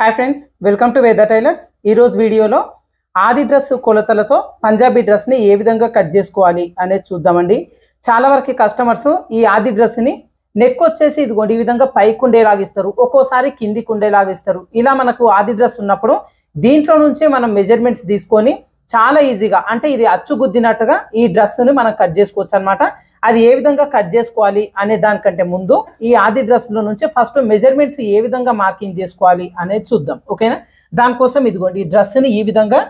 hi friends welcome to Veda tailors ఈరోజు వీడియోలో ఆది డ్రెస్ కొలతలతో పంజాబీ డ్రెస్ని ఏ విధంగా కట్ చేసుకోవాలి అనేది చూద్దామండి చాలా వరకు కస్టమర్స్ ఈ ఆది డ్రెస్ని నెక్ వచ్చేసి ఇదిగోండి ఈ విధంగా పైకి ఉండేలాగిస్తారు ఒక్కోసారి కిందికి ఉండేలాగిస్తారు ఇలా మనకు ఆది డ్రెస్ ఉన్నప్పుడు దీంట్లో నుంచే మనం మెజర్మెంట్స్ తీసుకొని చాలా ఈజీగా అంటే ఇది అచ్చుగుద్దినట్టుగా ఈ డ్రెస్సును మనం కట్ చేసుకోవచ్చు అనమాట అది ఏ విధంగా కట్ చేసుకోవాలి అనే దానికంటే ముందు ఈ ఆది డ్రెస్సులో నుంచి ఫస్ట్ మెజర్మెంట్స్ ఏ విధంగా మార్కింగ్ చేసుకోవాలి అనేది చూద్దాం ఓకేనా దానికోసం ఇదిగోండి ఈ డ్రెస్సుని ఈ విధంగా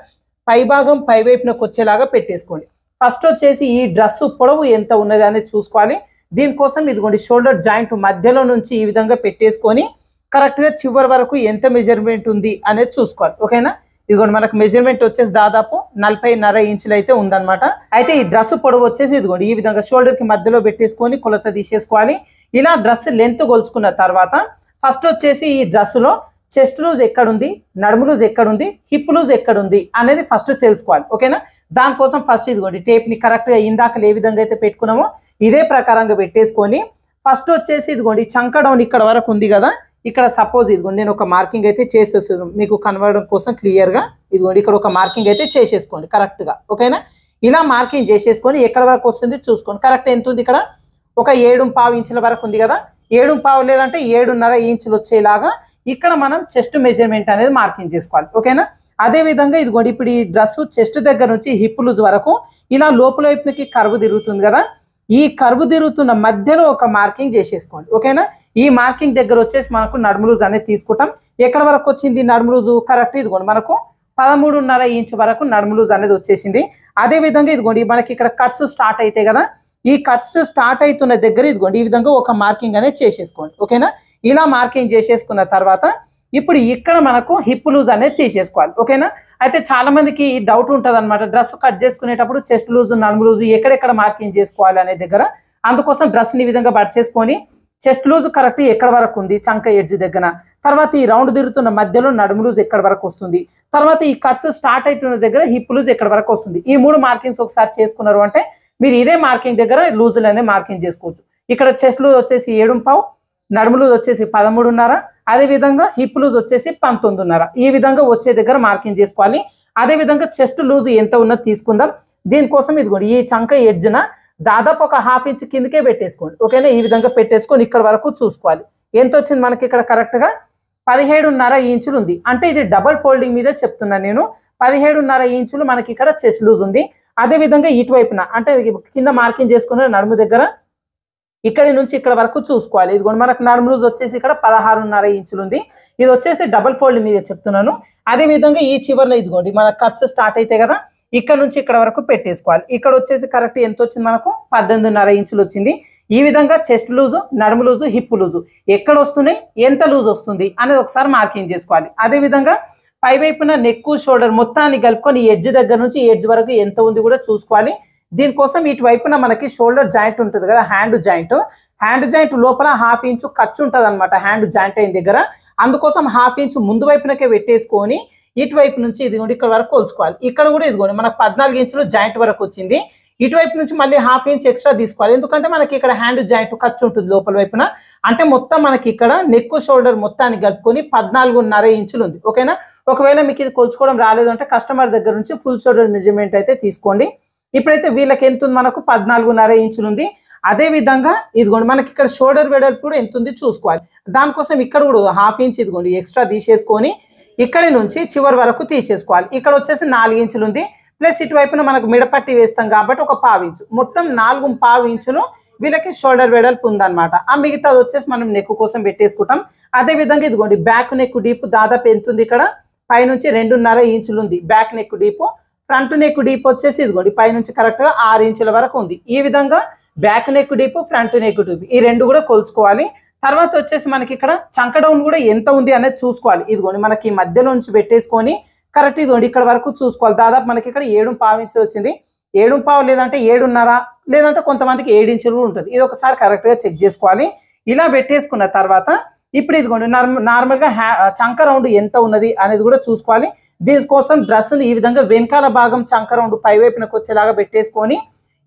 పైభాగం పైవైపునకు వచ్చేలాగా పెట్టేసుకోండి ఫస్ట్ వచ్చేసి ఈ డ్రెస్సు పొడవు ఎంత ఉన్నది అనేది చూసుకోవాలి దీనికోసం ఇదిగోండి షోల్డర్ జాయింట్ మధ్యలో నుంచి ఈ విధంగా పెట్టేసుకొని కరెక్ట్గా చివరి వరకు ఎంత మెజర్మెంట్ ఉంది అనేది చూసుకోవాలి ఓకేనా ఇదిగోండి మనకు మెజర్మెంట్ వచ్చేసి దాదాపు నలభైన్నర ఇంచులు అయితే ఉందన్నమాట అయితే ఈ డ్రెస్ పొడవు వచ్చేసి ఇదిగోండి ఈ విధంగా షోల్డర్ కి మధ్యలో పెట్టేసుకొని కొలత తీసేసుకోవాలి ఇలా డ్రెస్ లెంత్ కొలుచుకున్న తర్వాత ఫస్ట్ వచ్చేసి ఈ డ్రెస్సులో చెస్ట్ లూజ్ ఎక్కడుంది నడుము లూజ్ ఎక్కడుంది హిప్ లూజ్ ఎక్కడుంది అనేది ఫస్ట్ తెలుసుకోవాలి ఓకేనా దానికోసం ఫస్ట్ ఇదిగోండి టేప్ కరెక్ట్ కరెక్ట్గా ఇందాక ఏ విధంగా అయితే పెట్టుకున్నామో ఇదే ప్రకారంగా పెట్టేసుకొని ఫస్ట్ వచ్చేసి ఇదిగోండి చంకడం ఇక్కడ వరకు ఉంది కదా ఇక్కడ సపోజ్ ఇదిగోండి నేను ఒక మార్కింగ్ అయితే చేసేసాను మీకు కనబడడం కోసం క్లియర్గా ఇదిగోండి ఇక్కడ ఒక మార్కింగ్ అయితే చేసేసుకోండి కరెక్ట్గా ఓకేనా ఇలా మార్కింగ్ చేసేసుకొని ఎక్కడ వరకు వస్తుంది చూసుకోండి కరెక్ట్ ఎంత ఉంది ఇక్కడ ఒక ఏడు పావు ఇంచుల వరకు ఉంది కదా ఏడు పావు లేదంటే ఏడున్నర ఇంచులు వచ్చేలాగా ఇక్కడ మనం చెస్ట్ మెజర్మెంట్ అనేది మార్కింగ్ చేసుకోవాలి ఓకేనా అదే విధంగా ఇదిగోండి ఇప్పుడు ఈ డ్రెస్ చెస్ట్ దగ్గర నుంచి హిప్ లూజ్ వరకు ఇలా లోపల వైపుకి కరువు తిరుగుతుంది కదా ఈ కరువు తిరుగుతున్న మధ్యలో ఒక మార్కింగ్ చేసేసుకోండి ఓకేనా ఈ మార్కింగ్ దగ్గర వచ్చేసి మనకు నడుము లూజ్ అనేది తీసుకుంటాం ఎక్కడ వరకు వచ్చింది నడుము లూజు కరెక్ట్ ఇదిగోండి మనకు పదమూడున్నర ఇంచ్ వరకు నడుము లూజ్ అనేది వచ్చేసింది అదే విధంగా ఇదిగోండి మనకి ఇక్కడ కట్స్ స్టార్ట్ అయితే కదా ఈ కట్స్ స్టార్ట్ అవుతున్న దగ్గర ఇదిగోండి ఈ విధంగా ఒక మార్కింగ్ అనేది చేసేసుకోండి ఓకేనా ఇలా మార్కింగ్ చేసేసుకున్న తర్వాత ఇప్పుడు ఇక్కడ మనకు హిప్ లూజ్ అనేది తీసేసుకోవాలి ఓకేనా అయితే చాలా మందికి డౌట్ ఉంటుంది అనమాట డ్రెస్ కట్ చేసుకునేటప్పుడు చెస్ట్ లూజ్ నడుము లూజ్ ఎక్కడెక్కడ మార్కింగ్ చేసుకోవాలి అనే దగ్గర అందుకోసం డ్రెస్ని ఈ విధంగా బట్ చేసుకొని చెస్ట్ లూజ్ కరెక్ట్ ఎక్కడ వరకు ఉంది చంక ఎడ్జ్ దగ్గర తర్వాత ఈ రౌండ్ తిరుగుతున్న మధ్యలో నడుము లూజ్ ఎక్కడ వరకు వస్తుంది తర్వాత ఈ కట్స్ స్టార్ట్ అయిపోయిన దగ్గర హిప్ లూజ్ ఎక్కడ వరకు వస్తుంది ఈ మూడు మార్కింగ్స్ ఒకసారి చేసుకున్నారు అంటే మీరు ఇదే మార్కింగ్ దగ్గర లూజులు అనే మార్కింగ్ చేసుకోవచ్చు ఇక్కడ చెస్ట్ లూజ్ వచ్చేసి ఏడు పావు నడుము లూజ్ వచ్చేసి పదమూడున్నర అదేవిధంగా హిప్ లూజ్ వచ్చేసి పంతొమ్మిదిన్నర ఈ విధంగా వచ్చే దగ్గర మార్కింగ్ చేసుకోవాలి అదేవిధంగా చెస్ట్ లూజ్ ఎంత ఉన్నా తీసుకుందాం దీనికోసం ఇదిగోండి ఈ చంక ఎడ్జ్న దాదాపు ఒక హాఫ్ ఇంచ్ కిందకే పెట్టేసుకోండి ఓకేనా ఈ విధంగా పెట్టేసుకొని ఇక్కడ వరకు చూసుకోవాలి ఎంత వచ్చింది మనకి ఇక్కడ కరెక్ట్గా పదిహేడున్నర ఇంచులు ఉంది అంటే ఇది డబల్ ఫోల్డింగ్ మీద చెప్తున్నాను నేను పదిహేడున్నర ఇంచులు మనకి ఇక్కడ చెస్ లూజ్ ఉంది అదేవిధంగా ఇటువైపున అంటే కింద మార్కింగ్ చేసుకున్న నడుము దగ్గర ఇక్కడి నుంచి ఇక్కడ వరకు చూసుకోవాలి ఇదిగోండి మనకు నడుము లూజ్ వచ్చేసి ఇక్కడ పదహారున్నర ఇంచులు ఉంది ఇది వచ్చేసి డబల్ ఫోల్డింగ్ మీద చెప్తున్నాను అదేవిధంగా ఈ చివరిలో ఇదిగోండి మనకు ఖర్చు స్టార్ట్ అయితే కదా ఇక్కడ నుంచి ఇక్కడ వరకు పెట్టేసుకోవాలి ఇక్కడ వచ్చేసి కరెక్ట్ ఎంత వచ్చింది మనకు పద్దెనిమిదిన్నర ఇంచులు వచ్చింది ఈ విధంగా చెస్ట్ లూజు నడుము లూజు హిప్ లూజు ఎక్కడ వస్తున్నాయి ఎంత లూజ్ వస్తుంది అనేది ఒకసారి మార్కింగ్ చేసుకోవాలి అదేవిధంగా పైవైపున నెక్కు షోల్డర్ మొత్తాన్ని కలుపుకొని ఎడ్జ్ దగ్గర నుంచి ఎడ్జ్ వరకు ఎంత ఉంది కూడా చూసుకోవాలి దీనికోసం ఇటువైపున మనకి షోల్డర్ జాయింట్ ఉంటుంది కదా హ్యాండ్ జాయింట్ హ్యాండ్ జాయింట్ లోపల హాఫ్ ఇంచు ఖర్చు ఉంటుంది హ్యాండ్ జాయింట్ అయిన దగ్గర అందుకోసం హాఫ్ ఇంచు ముందు వైపునకే పెట్టేసుకొని ఇటువైపు నుంచి ఇదిగోండి ఇక్కడ వరకు కొలుచుకోవాలి ఇక్కడ కూడా ఇదిగోండి మనకు పద్నాలుగు ఇంచులు జాయింట్ వరకు వచ్చింది ఇటువైపు నుంచి మళ్ళీ హాఫ్ ఇంచ్ ఎక్స్ట్రా తీసుకోవాలి ఎందుకంటే మనకి ఇక్కడ హ్యాండ్ జాయింట్ ఖర్చు ఉంటుంది లోపల వైపున అంటే మొత్తం మనకి ఇక్కడ నెక్ షోల్డర్ మొత్తాన్ని కలుపుకొని పద్నాలుగున్నర ఇంచులు ఉంది ఓకేనా ఒకవేళ మీకు ఇది కొలుచుకోవడం రాలేదు అంటే కస్టమర్ దగ్గర నుంచి ఫుల్ షోల్డర్ మెజర్మెంట్ అయితే తీసుకోండి ఇప్పుడైతే వీళ్ళకి ఎంత ఉంది మనకు పద్నాలుగున్నర ఇంచులు ఉంది అదే విధంగా ఇదిగోండి మనకి ఇక్కడ షోల్డర్ వెడల్పు కూడా ఎంత ఉంది చూసుకోవాలి దానికోసం ఇక్కడ కూడా హాఫ్ ఇంచ్ ఇదిగోండి ఎక్స్ట్రా తీసేసుకొని ఇక్కడి నుంచి చివరి వరకు తీసేసుకోవాలి ఇక్కడ వచ్చేసి నాలుగు ఇంచులు ఉంది ప్లస్ ఇటువైపున మనకు మిడపట్టి వేస్తాం కాబట్టి ఒక పావు ఇంచు మొత్తం నాలుగు పావు ఇంచులు వీళ్ళకి షోల్డర్ వెడల్పు అనమాట ఆ మిగతాది వచ్చేసి మనం నెక్ కోసం పెట్టేసుకుంటాం అదే విధంగా ఇదిగోండి బ్యాక్ నెక్ డీప్ దాదాపు ఎంత ఉంది ఇక్కడ పైనుంచి రెండున్నర ఇంచులు ఉంది back neck deep front neck deep వచ్చేసి ఇదిగోండి పైనుంచి కరెక్ట్గా ఆరు ఇంచుల వరకు ఉంది ఈ విధంగా back neck deep front neck deep ఈ రెండు కూడా కొలుచుకోవాలి తర్వాత వచ్చేసి మనకి ఇక్కడ చంక డౌన్ కూడా ఎంత ఉంది అనేది చూసుకోవాలి ఇదిగోండి మనకి మధ్యలో నుంచి పెట్టేసుకొని కరెక్ట్ ఇదిగోండి ఇక్కడ వరకు చూసుకోవాలి దాదాపు మనకి ఇక్కడ ఏడు పావించి వచ్చింది ఏడు పావు లేదంటే ఏడున్నర లేదంటే కొంతమందికి ఏడించులు ఉంటుంది ఇది ఒకసారి కరెక్ట్గా చెక్ చేసుకోవాలి ఇలా పెట్టేసుకున్న తర్వాత ఇప్పుడు ఇదిగోండి నార్మల్గా హ్యా చంక రౌండ్ ఎంత ఉన్నది అనేది కూడా చూసుకోవాలి దీనికోసం డ్రెస్ని ఈ విధంగా వెనకాల భాగం చంక రౌండ్ పైవైపునకు వచ్చేలాగా పెట్టేసుకొని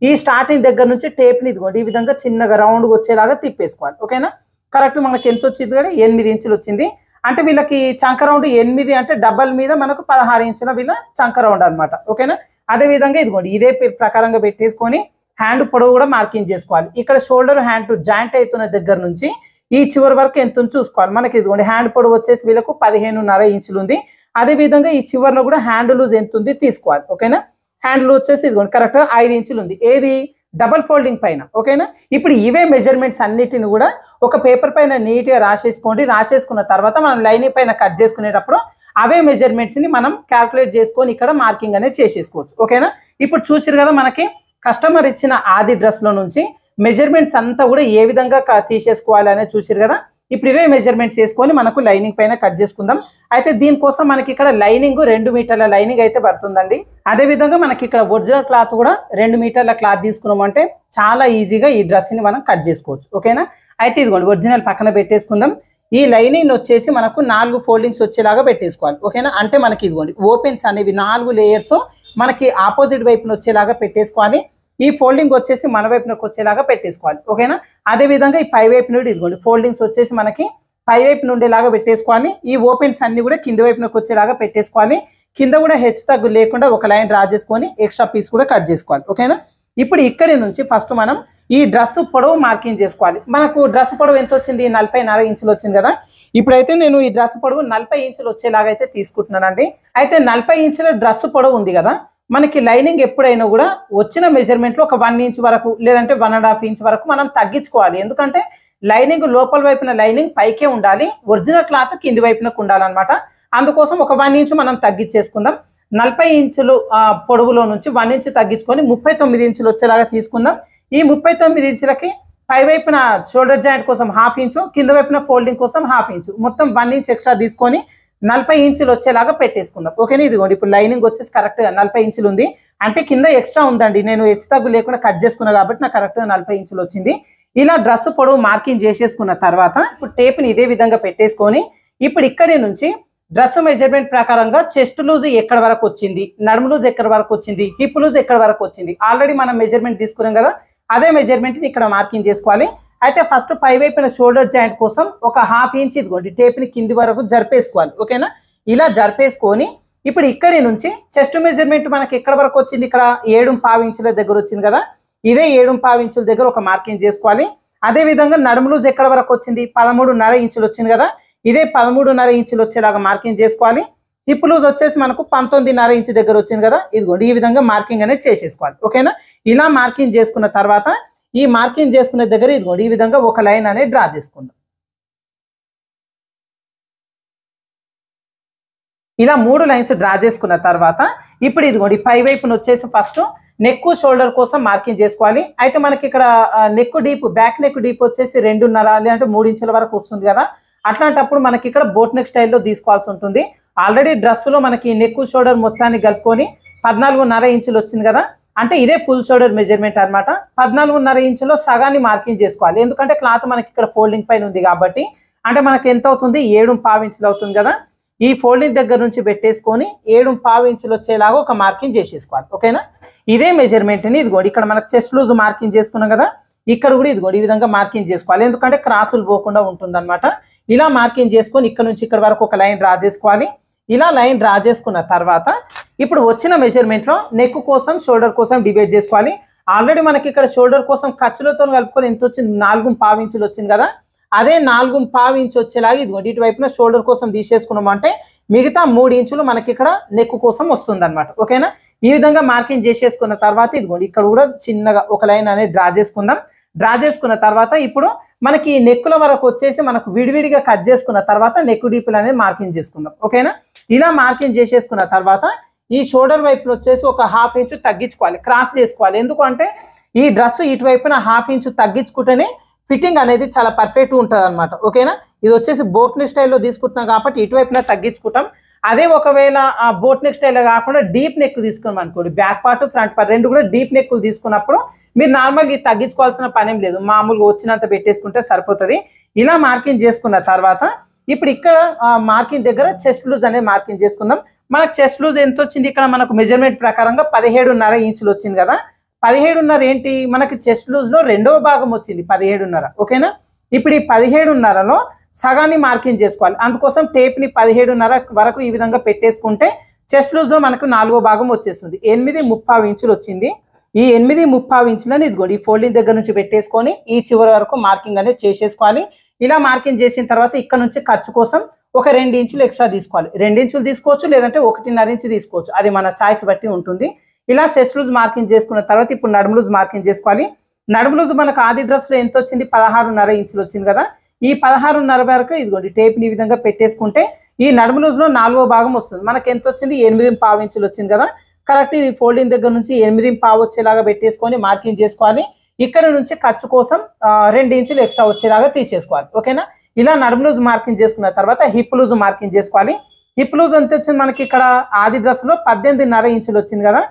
ఈ స్టార్టింగ్ దగ్గర నుంచి టేప్ని ఇదిగోండి ఈ విధంగా చిన్నగా రౌండ్గా వచ్చేలాగా తిప్పేసుకోవాలి ఓకేనా కరెక్ట్ మనకి ఎంత వచ్చింది కానీ ఎనిమిది ఇంచులు వచ్చింది అంటే వీళ్ళకి చంక రౌండ్ ఎనిమిది అంటే డబ్బల్ మీద మనకు పదహారు ఇంచుల వీళ్ళ చంక రౌండ్ అనమాట ఓకేనా అదే విధంగా ఇదిగోండి ఇదే ప్రకారంగా పెట్టేసుకొని హ్యాండ్ పొడవు కూడా మార్కింగ్ చేసుకోవాలి ఇక్కడ షోల్డర్ హ్యాండ్ జాయింట్ అవుతున్న దగ్గర నుంచి ఈ చివరి వరకు ఎంత చూసుకోవాలి మనకి ఇదిగోండి హ్యాండ్ పొడవు వచ్చేసి వీళ్ళకు పదిహేనున్నర ఇంచులు ఉంది అదేవిధంగా ఈ చివరిలో కూడా హ్యాండ్ లూజ్ ఎంత ఉంది తీసుకోవాలి ఓకేనా హ్యాండ్ లూజ్ వచ్చేసి ఇదిగోండి కరెక్ట్గా ఐదు ఇంచులు ఉంది ఏది డబల్ ఫోల్డింగ్ పైన ఓకేనా ఇప్పుడు ఇవే మెజర్మెంట్స్ అన్నిటిని కూడా ఒక పేపర్ పైన నీట్గా రాసేసుకోండి రాసేసుకున్న తర్వాత మనం లైనింగ్ పైన కట్ చేసుకునేటప్పుడు అవే మెజర్మెంట్స్ని మనం క్యాల్కులేట్ చేసుకొని ఇక్కడ మార్కింగ్ అనేది చేసేసుకోవచ్చు ఓకేనా ఇప్పుడు చూసారు కదా మనకి కస్టమర్ ఇచ్చిన ఆది డ్రెస్లో నుంచి మెజర్మెంట్స్ అంతా కూడా ఏ విధంగా తీసేసుకోవాలి అనేది చూసారు కదా ఇప్పుడు ఇవే మెజర్మెంట్స్ వేసుకొని మనకు లైనింగ్ పైన కట్ చేసుకుందాం అయితే దీనికోసం మనకి ఇక్కడ లైనింగ్ రెండు మీటర్ల లైనింగ్ అయితే పడుతుందండి అదేవిధంగా మనకి ఇక్కడ ఒరిజినల్ క్లాత్ కూడా రెండు మీటర్ల క్లాత్ తీసుకున్నాం అంటే చాలా ఈజీగా ఈ డ్రెస్ని మనం కట్ చేసుకోవచ్చు ఓకేనా అయితే ఇదిగోండి ఒరిజినల్ పక్కన పెట్టేసుకుందాం ఈ లైనింగ్ వచ్చేసి మనకు నాలుగు ఫోల్డింగ్స్ వచ్చేలాగా పెట్టేసుకోవాలి ఓకేనా అంటే మనకి ఇదిగోండి ఓపెన్స్ అనేవి నాలుగు లేయర్స్ మనకి ఆపోజిట్ వైపున వచ్చేలాగా పెట్టేసుకోవాలి ఈ ఫోల్డింగ్ వచ్చేసి మన వైపునకు వచ్చేలాగా పెట్టేసుకోవాలి ఓకేనా అదేవిధంగా ఈ పై వైపు నుండి ఇదిగోండి ఫోల్డింగ్స్ వచ్చేసి మనకి పై వైపు నుండేలాగా పెట్టేసుకోవాలి ఈ ఓపెన్స్ అన్ని కూడా కింద వైపునకు వచ్చేలాగా పెట్టేసుకోవాలి కింద కూడా హెచ్చు తగ్గు లేకుండా ఒక లైన్ డ్రా చేసుకొని ఎక్స్ట్రా పీస్ కూడా కట్ చేసుకోవాలి ఓకేనా ఇప్పుడు ఇక్కడి నుంచి ఫస్ట్ మనం ఈ డ్రెస్ పొడవు మార్కింగ్ చేసుకోవాలి మనకు డ్రెస్ పొడవు ఎంత వచ్చింది నలభై నాలుగు ఇంచులు వచ్చింది కదా ఇప్పుడైతే నేను ఈ డ్రెస్ పొడవు నలభై ఇంచులు వచ్చేలాగా అయితే తీసుకుంటున్నానండి అయితే నలభై ఇంచుల డ్రెస్ పొడవు ఉంది కదా మనకి లైనింగ్ ఎప్పుడైనా కూడా వచ్చిన మెజర్మెంట్లో ఒక వన్ ఇంచ్ వరకు లేదంటే వన్ అండ్ హాఫ్ ఇంచ్ వరకు మనం తగ్గించుకోవాలి ఎందుకంటే లైనింగ్ లోపల వైపున లైనింగ్ పైకే ఉండాలి ఒరిజినల్ క్లాత్ కింది వైపునకు ఉండాలన్నమాట అందుకోసం ఒక వన్ ఇంచ్ మనం తగ్గించేసుకుందాం నలభై ఇంచులు పొడవులో నుంచి వన్ ఇంచ్ తగ్గించుకొని ముప్పై తొమ్మిది ఇంచులు వచ్చేలాగా తీసుకుందాం ఈ ముప్పై తొమ్మిది ఇంచులకి పై వైపున షోల్డర్ జాయింట్ కోసం హాఫ్ ఇంచు కింద వైపున ఫోల్డింగ్ కోసం హాఫ్ ఇంచు మొత్తం వన్ ఇంచ్ ఎక్స్ట్రా తీసుకొని నలభై ఇంచులు వచ్చేలాగా పెట్టేసుకుందాం ఓకేనా ఇదిగోండి ఇప్పుడు లైనింగ్ వచ్చేసి కరెక్ట్గా నలభై ఇంచులు ఉంది అంటే కింద ఎక్స్ట్రా ఉందండి నేను హెచ్చు తగ్గు లేకుండా కట్ చేసుకున్నా కాబట్టి నాకు కరెక్ట్గా నలభై ఇంచులు వచ్చింది ఇలా డ్రెస్ పొడవు మార్కింగ్ చేసేసుకున్న తర్వాత ఇప్పుడు టేప్ని ఇదే విధంగా పెట్టేసుకొని ఇప్పుడు ఇక్కడి నుంచి డ్రెస్ మెజర్మెంట్ ప్రకారంగా చెస్ట్ లూజ్ ఎక్కడ వరకు వచ్చింది నడుము లూజ్ ఎక్కడ వరకు వచ్చింది హిప్ లూజ్ ఎక్కడ వరకు వచ్చింది ఆల్రెడీ మనం మెజర్మెంట్ తీసుకున్నాం కదా అదే మెజర్మెంట్ని ఇక్కడ మార్కింగ్ చేసుకోవాలి అయితే ఫస్ట్ పై వైపున షోల్డర్ జాయింట్ కోసం ఒక హాఫ్ ఇంచ్ ఇదిగోండి టేప్ని కింది వరకు జరిపేసుకోవాలి ఓకేనా ఇలా జరిపేసుకొని ఇప్పుడు ఇక్కడి నుంచి చెస్ట్ మెజర్మెంట్ మనకి ఎక్కడ వరకు వచ్చింది ఇక్కడ ఏడు ఇంచుల దగ్గర వచ్చింది కదా ఇదే ఏడు ఇంచుల దగ్గర ఒక మార్కింగ్ చేసుకోవాలి అదే విధంగా నడుములూజ్ ఎక్కడ వరకు వచ్చింది పదమూడున్నర ఇంచులు వచ్చింది కదా ఇదే పదమూడున్నర ఇంచులు వచ్చేలాగా మార్కింగ్ చేసుకోవాలి హిప్ లూజ్ వచ్చేసి మనకు పంతొమ్మిదిన్నర ఇంచు దగ్గర వచ్చింది కదా ఇదిగోండి ఈ విధంగా మార్కింగ్ అనేది చేసేసుకోవాలి ఓకేనా ఇలా మార్కింగ్ చేసుకున్న తర్వాత ఈ మార్కింగ్ చేసుకునే దగ్గర ఇదిగోండి ఈ విధంగా ఒక లైన్ అనేది డ్రా చేసుకుందాం ఇలా మూడు లైన్స్ డ్రా చేసుకున్న తర్వాత ఇప్పుడు ఇదిగోండి పై వైపున వచ్చేసి ఫస్ట్ నెక్ షోల్డర్ కోసం మార్కింగ్ చేసుకోవాలి అయితే మనకి ఇక్కడ neck deep back neck deep వచ్చేసి రెండున్నర లేదంటే మూడు ఇంచుల వరకు వస్తుంది కదా అట్లాంటప్పుడు మనకి ఇక్కడ బోట్ నెక్ స్టైల్లో తీసుకోవాల్సి ఉంటుంది ఆల్రెడీ డ్రెస్సులో మనకి నెక్ షోల్డర్ మొత్తాన్ని కలుపుకొని పద్నాలుగున్నర ఇంచులు వచ్చింది కదా అంటే ఇదే ఫుల్ షోల్డర్ మెజర్మెంట్ అనమాట పద్నాలుగున్నర ఇంచులో సగాన్ని మార్కింగ్ చేసుకోవాలి ఎందుకంటే క్లాత్ మనకి ఇక్కడ ఫోల్డింగ్ పైన ఉంది కాబట్టి అంటే మనకి ఎంత అవుతుంది ఏడు ఇంచులు అవుతుంది కదా ఈ ఫోల్డింగ్ దగ్గర నుంచి పెట్టేసుకొని ఏడు ఇంచులు వచ్చేలాగా ఒక మార్కింగ్ చేసేసుకోవాలి ఓకేనా ఇదే మెజర్మెంట్ని ఇదిగోండి ఇక్కడ మనకు చెస్ట్ లూజ్ మార్కింగ్ చేసుకున్నాం కదా ఇక్కడ కూడా ఇదిగోండి ఈ విధంగా మార్కింగ్ చేసుకోవాలి ఎందుకంటే క్రాసులు పోకుండా ఉంటుందన్నమాట ఇలా మార్కింగ్ చేసుకొని ఇక్కడ నుంచి ఇక్కడ వరకు ఒక లైన్ డ్రా చేసుకోవాలి ఇలా లైన్ డ్రా చేసుకున్న తర్వాత ఇప్పుడు వచ్చిన మెజర్మెంట్లో నెక్ కోసం షోల్డర్ కోసం డివైడ్ చేసుకోవాలి ఆల్రెడీ మనకి ఇక్కడ షోల్డర్ కోసం ఖర్చులతో కలుపుకొని ఎంత వచ్చింది నాలుగు పావించులు వచ్చింది కదా అదే నాలుగు పావు ఇంచు వచ్చేలాగా ఇదిగోండి ఇటువైపున షోల్డర్ కోసం తీసేసుకున్నాం అంటే మిగతా మూడు ఇంచులు మనకి ఇక్కడ నెక్ కోసం వస్తుంది ఓకేనా ఈ విధంగా మార్కింగ్ చేసేసుకున్న తర్వాత ఇదిగోండి ఇక్కడ కూడా చిన్నగా ఒక లైన్ అనేది డ్రా చేసుకుందాం డ్రా చేసుకున్న తర్వాత ఇప్పుడు మనకి నెక్కుల వరకు వచ్చేసి మనకు విడివిడిగా కట్ చేసుకున్న తర్వాత నెక్ డీపులు అనేది మార్కింగ్ చేసుకుందాం ఓకేనా ఇలా మార్కింగ్ చేసేసుకున్న తర్వాత ఈ షోల్డర్ వైపులు వచ్చేసి ఒక హాఫ్ ఇంచు తగ్గించుకోవాలి క్రాస్ చేసుకోవాలి ఎందుకంటే ఈ డ్రెస్ ఇటువైపున హాఫ్ ఇంచు తగ్గించుకుంటేనే ఫిట్టింగ్ అనేది చాలా పర్ఫెక్ట్గా ఉంటుంది అనమాట ఓకేనా ఇది వచ్చేసి బోట్ని స్టైల్లో తీసుకుంటున్నాం కాబట్టి ఇటువైపున తగ్గించుకుంటాం అదే ఒకవేళ ఆ బోట్ నెక్ స్టైల్ కాకుండా డీప్ నెక్ తీసుకున్నాం అనుకోండి బ్యాక్ పార్ట్ ఫ్రంట్ పార్ట్ రెండు కూడా డీప్ నెక్కులు తీసుకున్నప్పుడు మీరు నార్మల్గా తగ్గించుకోవాల్సిన పనేం లేదు మామూలుగా వచ్చినంత పెట్టేసుకుంటే సరిపోతుంది ఇలా మార్కింగ్ చేసుకున్న తర్వాత ఇప్పుడు ఇక్కడ మార్కింగ్ దగ్గర చెస్ట్ లూజ్ అనేది మార్కింగ్ చేసుకుందాం మనకు చెస్ట్ లూజ్ ఎంత వచ్చింది ఇక్కడ మనకు మెజర్మెంట్ ప్రకారంగా పదిహేడున్నర ఇంచులు వచ్చింది కదా పదిహేడున్నర ఏంటి మనకి చెస్ట్ లూజ్లో రెండవ భాగం వచ్చింది పదిహేడున్నర ఓకేనా ఇప్పుడు ఈ పదిహేడున్నరలో సగాన్ని మార్కింగ్ చేసుకోవాలి అందుకోసం టేప్ని పదిహేడున్నర వరకు ఈ విధంగా పెట్టేసుకుంటే చెస్ట్ లూజ్లో మనకు నాలుగో భాగం వచ్చేస్తుంది ఎనిమిది ముప్పై ఇంచులు వచ్చింది ఈ ఎనిమిది ఇంచులని ఇంచులను కూడా ఈ ఫోల్డింగ్ దగ్గర నుంచి పెట్టేసుకొని ఈ చివరి వరకు మార్కింగ్ అనేది చేసేసుకోవాలి ఇలా మార్కింగ్ చేసిన తర్వాత ఇక్కడ నుంచి ఖర్చు కోసం ఒక రెండు ఇంచులు ఎక్స్ట్రా తీసుకోవాలి రెండు ఇంచులు తీసుకోవచ్చు లేదంటే ఒకటిన్నర ఇంచు తీసుకోవచ్చు అది మన చాయిస్ బట్టి ఉంటుంది ఇలా చెస్ట్ లూజ్ మార్కింగ్ చేసుకున్న తర్వాత ఇప్పుడు నడుము లూజ్ మార్కింగ్ చేసుకోవాలి నడుము లూజ్ మనకు ఆది డ్రెస్లో ఎంత వచ్చింది పదహారున్నర ఇంచులు వచ్చింది కదా ఈ పదహారున్నర వరకు ఇదిగోండి టేప్ని ఈ విధంగా పెట్టేసుకుంటే ఈ నడుము లూజ్లో నాలుగో భాగం వస్తుంది మనకి ఎంత వచ్చింది ఎనిమిది పావు ఇంచులు వచ్చింది కదా కరెక్ట్ ఇది ఫోల్డింగ్ దగ్గర నుంచి ఎనిమిది పావు వచ్చేలాగా పెట్టేసుకొని మార్కింగ్ చేసుకోవాలి ఇక్కడ నుంచి ఖర్చు కోసం రెండు ఇంచులు ఎక్స్ట్రా వచ్చేలాగా తీసేసుకోవాలి ఓకేనా ఇలా నడుము లూజ్ మార్కింగ్ చేసుకున్న తర్వాత హిప్ లూజ్ మార్కింగ్ చేసుకోవాలి హిప్ లూజ్ ఎంత వచ్చింది మనకి ఇక్కడ ఆది డ్రెస్లో పద్దెనిమిదిన్నర ఇంచులు వచ్చింది కదా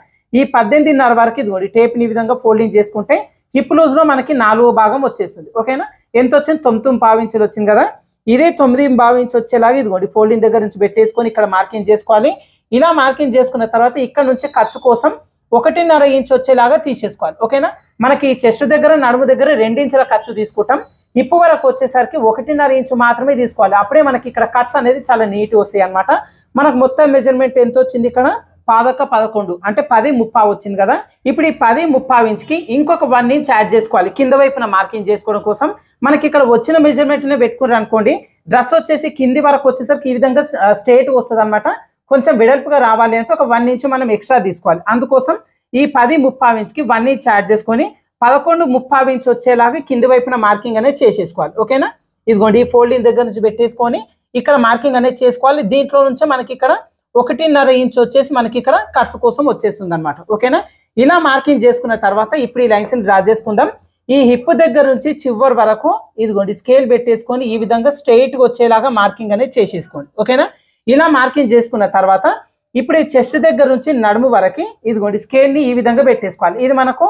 ఈ పద్దెనిమిదిన్నర వరకు ఇదిగోండి టేప్ని ఈ విధంగా ఫోల్డింగ్ చేసుకుంటే హిప్ లూజ్లో మనకి నాలుగో భాగం వచ్చేస్తుంది ఓకేనా ఎంత వచ్చింది తొమ్మిది భావించులు వచ్చింది కదా ఇదే తొమ్మిది భావించి వచ్చేలాగా ఇదిగోండి ఫోల్డింగ్ దగ్గర నుంచి పెట్టేసుకొని ఇక్కడ మార్కింగ్ చేసుకోవాలి ఇలా మార్కింగ్ చేసుకున్న తర్వాత ఇక్కడ నుంచి ఖర్చు కోసం ఒకటిన్నర ఇంచ్ వచ్చేలాగా తీసేసుకోవాలి ఓకేనా మనకి చెస్ట్ దగ్గర నడుము దగ్గర రెండించుల ఖర్చు తీసుకుంటాం ఇప్పు వరకు వచ్చేసరికి ఒకటిన్నర ఇంచు మాత్రమే తీసుకోవాలి అప్పుడే మనకి ఇక్కడ కట్స్ అనేది చాలా నీట్గా వస్తాయి అనమాట మనకు మొత్తం మెజర్మెంట్ ఎంత వచ్చింది ఇక్కడ పాదొక్క పదకొండు అంటే పది ముప్పా వచ్చింది కదా ఇప్పుడు ఈ పది ముప్పా ఇంచ్కి ఇంకొక వన్ ఇంచ్ యాడ్ చేసుకోవాలి కింద వైపున మార్కింగ్ చేసుకోవడం కోసం మనకి ఇక్కడ వచ్చిన మెజర్మెంట్ని పెట్టుకున్నారు అనుకోండి డ్రెస్ వచ్చేసి కింది వరకు వచ్చేసరికి ఈ విధంగా స్ట్రేట్ వస్తుంది అనమాట కొంచెం వెడల్పుగా రావాలి అంటే ఒక వన్ ఇంచ్ మనం ఎక్స్ట్రా తీసుకోవాలి అందుకోసం ఈ పది ముప్పా ఇంచ్కి వన్ ఇంచ్ యాడ్ చేసుకొని పదకొండు ముప్పా ఇంచ్ వచ్చేలాగా కింది వైపున మార్కింగ్ అనేది చేసేసుకోవాలి ఓకేనా ఇదిగోండి ఈ ఫోల్డింగ్ దగ్గర నుంచి పెట్టేసుకొని ఇక్కడ మార్కింగ్ అనేది చేసుకోవాలి దీంట్లో నుంచే మనకి ఇక్కడ ఒకటిన్నర ఇంచ్ వచ్చేసి మనకి ఇక్కడ కట్స్ కోసం వచ్చేస్తుంది అనమాట ఓకేనా ఇలా మార్కింగ్ చేసుకున్న తర్వాత ఇప్పుడు ఈ లైన్స్ ని డ్రా చేసుకుందాం ఈ హిప్ దగ్గర నుంచి చివరి వరకు ఇదిగోండి స్కేల్ పెట్టేసుకొని ఈ విధంగా గా వచ్చేలాగా మార్కింగ్ అనేది చేసేసుకోండి ఓకేనా ఇలా మార్కింగ్ చేసుకున్న తర్వాత ఇప్పుడు ఈ చెస్ట్ దగ్గర నుంచి నడుము వరకు ఇదిగోండి స్కేల్ ని ఈ విధంగా పెట్టేసుకోవాలి ఇది మనకు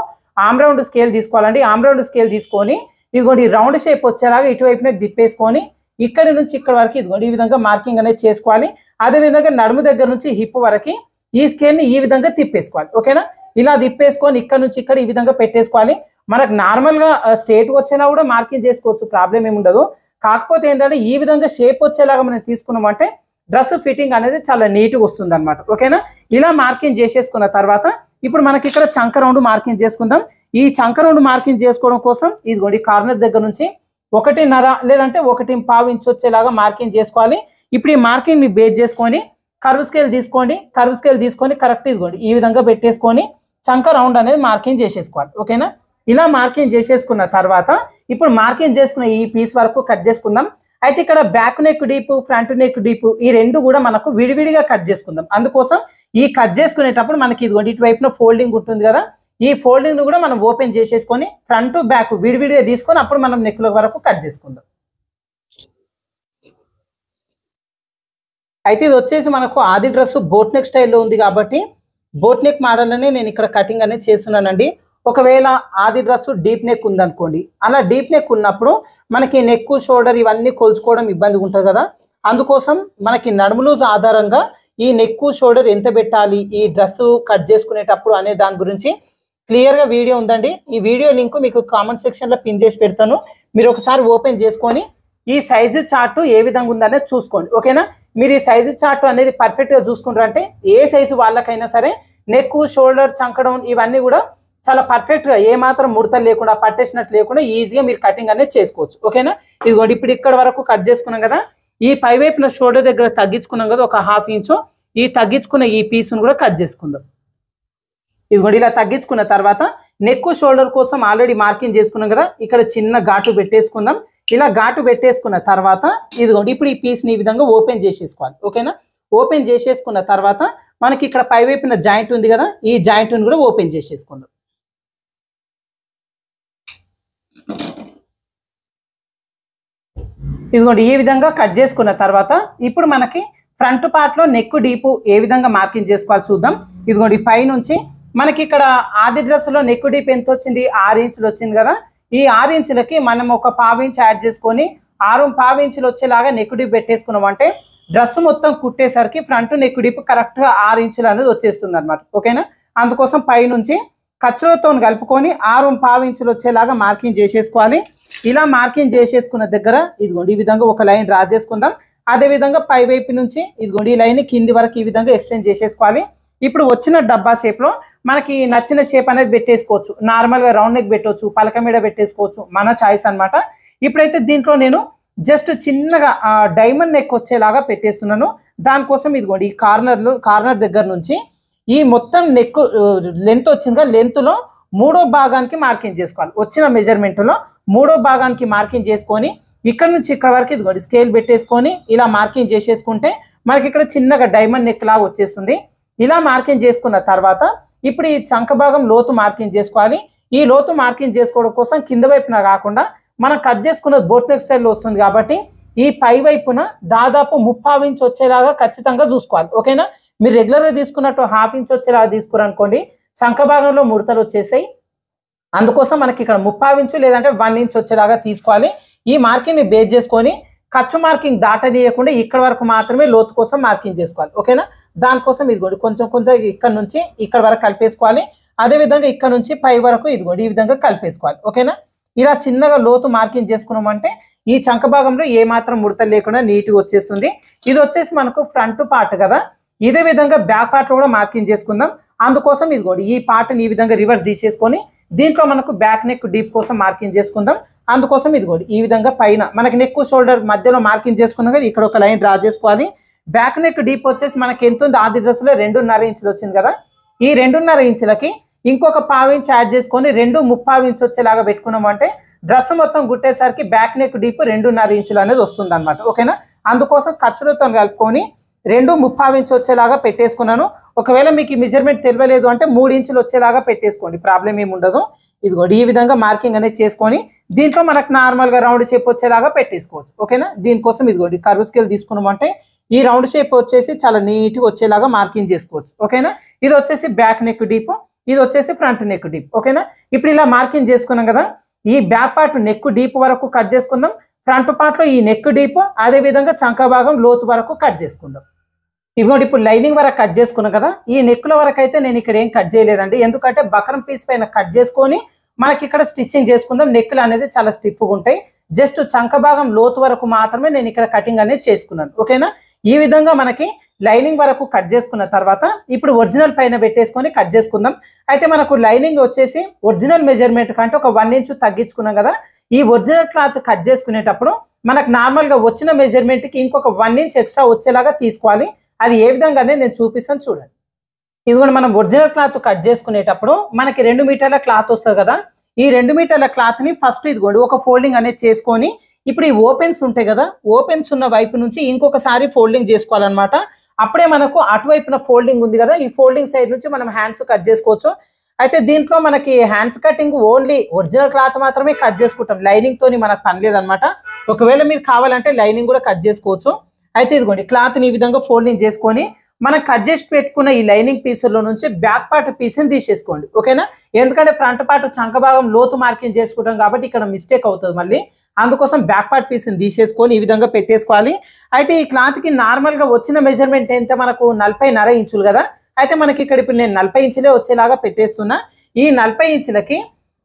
ఆమ్రౌండ్ స్కేల్ తీసుకోవాలండి ఆమ్రౌండ్ స్కేల్ తీసుకొని ఇదిగోండి రౌండ్ షేప్ వచ్చేలాగా ఇటువైపునే తిప్పేసుకొని ఇక్కడి నుంచి ఇక్కడ వరకు ఇదిగోండి ఈ విధంగా మార్కింగ్ అనేది చేసుకోవాలి అదేవిధంగా నడుము దగ్గర నుంచి హిప్ వరకు ఈ స్కేల్ని ఈ విధంగా తిప్పేసుకోవాలి ఓకేనా ఇలా తిప్పేసుకొని ఇక్కడ నుంచి ఇక్కడ ఈ విధంగా పెట్టేసుకోవాలి మనకు నార్మల్గా స్టేట్ వచ్చేలా కూడా మార్కింగ్ చేసుకోవచ్చు ప్రాబ్లం ఏమి ఉండదు కాకపోతే ఏంటంటే ఈ విధంగా షేప్ వచ్చేలాగా మనం తీసుకున్నామంటే డ్రెస్ ఫిట్టింగ్ అనేది చాలా నీట్గా వస్తుంది అనమాట ఓకేనా ఇలా మార్కింగ్ చేసేసుకున్న తర్వాత ఇప్పుడు మనకి ఇక్కడ చంక రౌండ్ మార్కింగ్ చేసుకుందాం ఈ చంక రౌండ్ మార్కింగ్ చేసుకోవడం కోసం ఇదిగోండి కార్నర్ దగ్గర నుంచి ఒకటిన్నర లేదంటే ఒకటి పావించి వచ్చేలాగా మార్కింగ్ చేసుకోవాలి ఇప్పుడు ఈ మార్కింగ్ని బేస్ చేసుకొని కర్వ్ స్కేల్ తీసుకోండి కర్వ్ స్కేల్ తీసుకొని కరెక్ట్ ఇదిగోండి ఈ విధంగా పెట్టేసుకొని చంక రౌండ్ అనేది మార్కింగ్ చేసేసుకోవాలి ఓకేనా ఇలా మార్కింగ్ చేసేసుకున్న తర్వాత ఇప్పుడు మార్కింగ్ చేసుకున్న ఈ పీస్ వరకు కట్ చేసుకుందాం అయితే ఇక్కడ back neck deep front neck deep ఈ రెండు కూడా మనకు విడివిడిగా కట్ చేసుకుందాం అందుకోసం ఈ కట్ చేసుకునేటప్పుడు మనకి ఇదిగోండి ఇటువైపున ఫోల్డింగ్ ఉంటుంది కదా ఈ ఫోల్డింగ్ను కూడా మనం ఓపెన్ చేసేసుకొని ఫ్రంట్ బ్యాక్ విడివిడిగా తీసుకొని అప్పుడు మనం నెక్ల వరకు కట్ చేసుకుందాం అయితే ఇది వచ్చేసి మనకు ఆది డ్రెస్ బోట్ నెక్ స్టైల్లో ఉంది కాబట్టి బోట్ నెక్ మోడల్లోనే నేను ఇక్కడ కటింగ్ అనేది చేస్తున్నానండి ఒకవేళ ఆది డ్రెస్ డీప్ నెక్ ఉందనుకోండి అలా డీప్ నెక్ ఉన్నప్పుడు మనకి నెక్ షోల్డర్ ఇవన్నీ కొలుచుకోవడం ఇబ్బందిగా ఉంటుంది కదా అందుకోసం మనకి నడుములు ఆధారంగా ఈ నెక్ షోల్డర్ ఎంత పెట్టాలి ఈ డ్రెస్ కట్ చేసుకునేటప్పుడు అనే దాని గురించి క్లియర్ గా వీడియో ఉందండి ఈ వీడియో లింక్ మీకు కామెంట్ లో పిన్ చేసి పెడతాను మీరు ఒకసారి ఓపెన్ చేసుకొని ఈ సైజు చార్ట్ ఏ విధంగా ఉందనేది చూసుకోండి ఓకేనా మీరు ఈ సైజు చార్ట్ అనేది పర్ఫెక్ట్ గా చూసుకుంటారంటే ఏ సైజు వాళ్ళకైనా సరే నెక్ షోల్డర్ చంకడం ఇవన్నీ కూడా చాలా పర్ఫెక్ట్ గా ఏ మాత్రం ముడత లేకుండా పట్టేసినట్టు లేకుండా ఈజీగా మీరు కటింగ్ అనేది చేసుకోవచ్చు ఓకేనా ఇదిగోండి ఇప్పుడు ఇక్కడ వరకు కట్ చేసుకున్నాం కదా ఈ పై వైపున షోల్డర్ దగ్గర తగ్గించుకున్నాం కదా ఒక హాఫ్ ఇంచు ఈ తగ్గించుకున్న ఈ పీస్ను కూడా కట్ చేసుకుందాం ఇదిగోండి ఇలా తగ్గించుకున్న తర్వాత నెక్ షోల్డర్ కోసం ఆల్రెడీ మార్కింగ్ చేసుకున్నాం కదా ఇక్కడ చిన్న ఘాటు పెట్టేసుకుందాం ఇలా ఘాటు పెట్టేసుకున్న తర్వాత ఇదిగోండి ఇప్పుడు ఈ పీస్ని ఈ విధంగా ఓపెన్ చేసేసుకోవాలి ఓకేనా ఓపెన్ చేసేసుకున్న తర్వాత మనకి ఇక్కడ పైవైపున జాయింట్ ఉంది కదా ఈ జాయింట్ని కూడా ఓపెన్ చేసేసుకుందాం ఇదిగోండి ఈ విధంగా కట్ చేసుకున్న తర్వాత ఇప్పుడు మనకి ఫ్రంట్ పార్ట్లో నెక్ డీపు ఏ విధంగా మార్కింగ్ చేసుకోవాలి చూద్దాం ఇదిగోండి పైనుంచి మనకి ఇక్కడ ఆది డ్రెస్సులో నెక్ డీప్ ఎంత వచ్చింది ఆరు ఇంచులు వచ్చింది కదా ఈ ఆరు ఇంచులకి మనం ఒక పావు ఇంచు యాడ్ చేసుకొని ఆరు పావు ఇంచులు వచ్చేలాగా నెక్ డీప్ పెట్టేసుకున్నాం అంటే డ్రెస్ మొత్తం కుట్టేసరికి ఫ్రంట్ నెక్ డీప్ కరెక్ట్గా ఆరు ఇంచులు అనేది వచ్చేస్తుంది అనమాట ఓకేనా అందుకోసం పైనుంచి ఖర్చులతో కలుపుకొని ఆరు పావు ఇంచులు వచ్చేలాగా మార్కింగ్ చేసేసుకోవాలి ఇలా మార్కింగ్ చేసేసుకున్న దగ్గర ఇదిగోండి ఈ విధంగా ఒక లైన్ డ్రా చేసుకుందాం అదేవిధంగా పై వైపు నుంచి ఇదిగోండి ఈ లైన్ కింది వరకు ఈ విధంగా ఎక్స్టెండ్ చేసేసుకోవాలి ఇప్పుడు వచ్చిన డబ్బా షేప్లో మనకి నచ్చిన షేప్ అనేది పెట్టేసుకోవచ్చు నార్మల్గా రౌండ్ నెక్ పెట్టవచ్చు పలక మీద పెట్టేసుకోవచ్చు మన చాయిస్ అనమాట ఇప్పుడైతే దీంట్లో నేను జస్ట్ చిన్నగా డైమండ్ నెక్ వచ్చేలాగా పెట్టేస్తున్నాను దానికోసం ఇదిగోండి ఈ కార్నర్లో కార్నర్ దగ్గర నుంచి ఈ మొత్తం నెక్ లెంత్ వచ్చిందిగా లెంత్లో మూడో భాగానికి మార్కింగ్ చేసుకోవాలి వచ్చిన మెజర్మెంట్లో మూడో భాగానికి మార్కింగ్ చేసుకొని ఇక్కడ నుంచి ఇక్కడ వరకు ఇదిగోండి స్కేల్ పెట్టేసుకొని ఇలా మార్కింగ్ చేసేసుకుంటే మనకి ఇక్కడ చిన్నగా డైమండ్ నెక్ లాగా వచ్చేస్తుంది ఇలా మార్కింగ్ చేసుకున్న తర్వాత ఇప్పుడు ఈ చంక భాగం లోతు మార్కింగ్ చేసుకోవాలి ఈ లోతు మార్కింగ్ చేసుకోవడం కోసం కింద వైపున కాకుండా మనం కట్ చేసుకున్న బోట్ నెక్ స్టైల్లో వస్తుంది కాబట్టి ఈ పై వైపున దాదాపు ముప్పా ఇంచ్ వచ్చేలాగా ఖచ్చితంగా చూసుకోవాలి ఓకేనా మీరు రెగ్యులర్గా తీసుకున్నట్టు హాఫ్ ఇంచ్ వచ్చేలాగా తీసుకురనుకోండి చంక భాగంలో ముడతలు వచ్చేసాయి అందుకోసం మనకి ఇక్కడ ముప్పా ఇంచు లేదంటే వన్ ఇంచ్ వచ్చేలాగా తీసుకోవాలి ఈ మార్కింగ్ని బేస్ చేసుకొని ఖర్చు మార్కింగ్ దాటనీయకుండా ఇక్కడ వరకు మాత్రమే లోతు కోసం మార్కింగ్ చేసుకోవాలి ఓకేనా దానికోసం కూడా కొంచెం కొంచెం ఇక్కడ నుంచి ఇక్కడ వరకు కలిపేసుకోవాలి అదేవిధంగా ఇక్కడ నుంచి పై వరకు కూడా ఈ విధంగా కలిపేసుకోవాలి ఓకేనా ఇలా చిన్నగా లోతు మార్కింగ్ చేసుకున్నామంటే ఈ చంక భాగంలో ఏమాత్రం ముడత లేకుండా నీట్గా వచ్చేస్తుంది ఇది వచ్చేసి మనకు ఫ్రంట్ పార్ట్ కదా ఇదే విధంగా బ్యాక్ పార్ట్ కూడా మార్కింగ్ చేసుకుందాం అందుకోసం కూడా ఈ పార్ట్ని ఈ విధంగా రివర్స్ తీసేసుకొని దీంట్లో మనకు బ్యాక్ నెక్ డీప్ కోసం మార్కింగ్ చేసుకుందాం అందుకోసం ఇది కూడా ఈ విధంగా పైన మనకి నెక్ షోల్డర్ మధ్యలో మార్కింగ్ చేసుకున్నాం కదా ఇక్కడ ఒక లైన్ డ్రా చేసుకోవాలి బ్యాక్ నెక్ డీప్ వచ్చేసి మనకి ఎంత ఉంది ఆది డ్రెస్లో రెండున్నర ఇంచులు వచ్చింది కదా ఈ రెండున్నర ఇంచులకి ఇంకొక పావు ఇంచు యాడ్ చేసుకొని రెండు ముప్పావు ఇంచు వచ్చేలాగా పెట్టుకున్నాం అంటే డ్రెస్ మొత్తం గుట్టేసరికి బ్యాక్ నెక్ డీప్ రెండున్నర ఇంచులు అనేది వస్తుంది అనమాట ఓకేనా అందుకోసం ఖర్చులతో కలుపుకొని రెండు ముప్పావు ఇంచు వచ్చేలాగా పెట్టేసుకున్నాను ఒకవేళ మీకు మెజర్మెంట్ తెలియలేదు అంటే మూడు ఇంచులు వచ్చేలాగా పెట్టేసుకోండి ప్రాబ్లం ఏమి ఉండదు ఇదిగోండి ఈ విధంగా మార్కింగ్ అనేది చేసుకొని దీంట్లో మనకు నార్మల్గా రౌండ్ షేప్ వచ్చేలాగా పెట్టేసుకోవచ్చు ఓకేనా దీనికోసం ఇదిగోండి కర్వ్ స్కేల్ తీసుకున్నామంటే ఈ రౌండ్ షేప్ వచ్చేసి చాలా నీట్గా వచ్చేలాగా మార్కింగ్ చేసుకోవచ్చు ఓకేనా ఇది వచ్చేసి బ్యాక్ నెక్ డీప్ ఇది వచ్చేసి ఫ్రంట్ నెక్ డీప్ ఓకేనా ఇప్పుడు ఇలా మార్కింగ్ చేసుకున్నాం కదా ఈ బ్యాక్ పార్ట్ నెక్ డీప్ వరకు కట్ చేసుకుందాం ఫ్రంట్ పార్ట్లో ఈ నెక్ డీప్ అదేవిధంగా చంక భాగం లోతు వరకు కట్ చేసుకుందాం ఇదిగోండి ఇప్పుడు లైనింగ్ వరకు కట్ చేసుకున్నాం కదా ఈ నెక్కుల వరకు అయితే నేను ఇక్కడ ఏం కట్ చేయలేదండి ఎందుకంటే బకరం పీస్ పైన కట్ చేసుకొని మనకి ఇక్కడ స్టిచ్చింగ్ చేసుకుందాం నెక్కులు అనేది చాలా స్టిఫ్గా ఉంటాయి జస్ట్ చంక భాగం లోతు వరకు మాత్రమే నేను ఇక్కడ కటింగ్ అనేది చేసుకున్నాను ఓకేనా ఈ విధంగా మనకి లైనింగ్ వరకు కట్ చేసుకున్న తర్వాత ఇప్పుడు ఒరిజినల్ పైన పెట్టేసుకొని కట్ చేసుకుందాం అయితే మనకు లైనింగ్ వచ్చేసి ఒరిజినల్ మెజర్మెంట్ కంటే ఒక వన్ ఇంచ్ తగ్గించుకున్నాం కదా ఈ ఒరిజినల్ క్లాత్ కట్ చేసుకునేటప్పుడు మనకు నార్మల్గా వచ్చిన మెజర్మెంట్కి ఇంకొక వన్ ఇంచ్ ఎక్స్ట్రా వచ్చేలాగా తీసుకోవాలి అది ఏ విధంగానే నేను చూపిస్తాను చూడండి ఇదిగోండి మనం ఒరిజినల్ క్లాత్ కట్ చేసుకునేటప్పుడు మనకి రెండు మీటర్ల క్లాత్ వస్తుంది కదా ఈ రెండు మీటర్ల క్లాత్ని ఫస్ట్ ఇదిగోండి ఒక ఫోల్డింగ్ అనేది చేసుకొని ఇప్పుడు ఈ ఓపెన్స్ ఉంటాయి కదా ఓపెన్స్ ఉన్న వైపు నుంచి ఇంకొకసారి ఫోల్డింగ్ చేసుకోవాలన్నమాట అప్పుడే మనకు అటువైపున ఫోల్డింగ్ ఉంది కదా ఈ ఫోల్డింగ్ సైడ్ నుంచి మనం హ్యాండ్స్ కట్ చేసుకోవచ్చు అయితే దీంట్లో మనకి hands cutting only original cloth మాత్రమే కట్ చేసుకుంటాం లైనింగ్ తోని మనకు పని లేదనమాట ఒకవేళ మీరు కావాలంటే లైనింగ్ కూడా కట్ చేసుకోవచ్చు అయితే ఇదిగోండి క్లాత్ని ఈ విధంగా ఫోల్డింగ్ చేసుకొని మనం కట్ చేసి పెట్టుకున్న ఈ లైనింగ్ పీసుల్లో నుంచి బ్యాక్ పార్ట్ పీస్ని తీసేసుకోండి ఓకేనా ఎందుకంటే ఫ్రంట్ పార్ట్ చంక భాగం లోతు మార్కింగ్ చేసుకుంటాం కాబట్టి ఇక్కడ మిస్టేక్ అవుతుంది మళ్ళీ అందుకోసం బ్యాక్ పార్ట్ పీస్ని తీసేసుకొని ఈ విధంగా పెట్టేసుకోవాలి అయితే ఈ క్లాత్కి నార్మల్గా వచ్చిన మెజర్మెంట్ ఎంత మనకు నలభై నర ఇంచులు కదా అయితే మనకి ఇక్కడ ఇప్పుడు నేను నలభై ఇంచులే వచ్చేలాగా పెట్టేస్తున్నా ఈ నలభై ఇంచులకి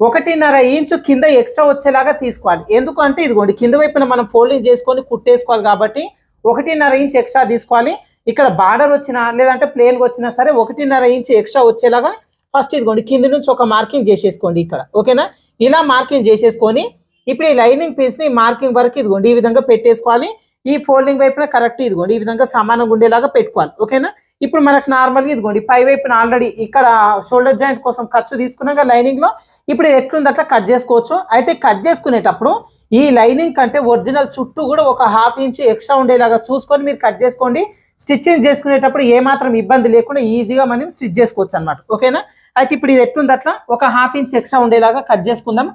ఒకటిన్నర ఇంచు కింద ఎక్స్ట్రా వచ్చేలాగా తీసుకోవాలి ఎందుకంటే ఇదిగోండి కింద వైపున మనం ఫోల్డింగ్ చేసుకొని కుట్టేసుకోవాలి కాబట్టి ఒకటిన్నర ఇంచ్ ఎక్స్ట్రా తీసుకోవాలి ఇక్కడ బార్డర్ వచ్చినా లేదంటే ప్లేన్గా వచ్చినా సరే ఒకటిన్నర ఇంచ్ ఎక్స్ట్రా వచ్చేలాగా ఫస్ట్ ఇదిగోండి కింద నుంచి ఒక మార్కింగ్ చేసేసుకోండి ఇక్కడ ఓకేనా ఇలా మార్కింగ్ చేసేసుకొని ఇప్పుడు ఈ లైనింగ్ పీస్ని మార్కింగ్ వరకు ఇదిగోండి ఈ విధంగా పెట్టేసుకోవాలి ఈ ఫోల్డింగ్ వైపున కరెక్ట్ ఇదిగోండి ఈ విధంగా సమానంగా ఉండేలాగా పెట్టుకోవాలి ఓకేనా ఇప్పుడు మనకు నార్మల్గా ఇదిగోండి పై వైపున ఆల్రెడీ ఇక్కడ షోల్డర్ జాయింట్ కోసం ఖర్చు తీసుకున్నాక లైనింగ్లో ఇప్పుడు ఎట్లుంది అట్లా కట్ చేసుకోవచ్చు అయితే కట్ చేసుకునేటప్పుడు ఈ లైనింగ్ కంటే ఒరిజినల్ చుట్టూ కూడా ఒక హాఫ్ ఇంచ్ ఎక్స్ట్రా ఉండేలాగా చూసుకొని మీరు కట్ చేసుకోండి స్టిచ్చింగ్ చేసుకునేటప్పుడు ఏమాత్రం ఇబ్బంది లేకుండా ఈజీగా మనం స్టిచ్ చేసుకోవచ్చు అనమాట ఓకేనా అయితే ఇప్పుడు ఇది ఎట్టుంది అట్లా ఒక హాఫ్ ఇంచ్ ఎక్స్ట్రా ఉండేలాగా కట్ చేసుకుందాం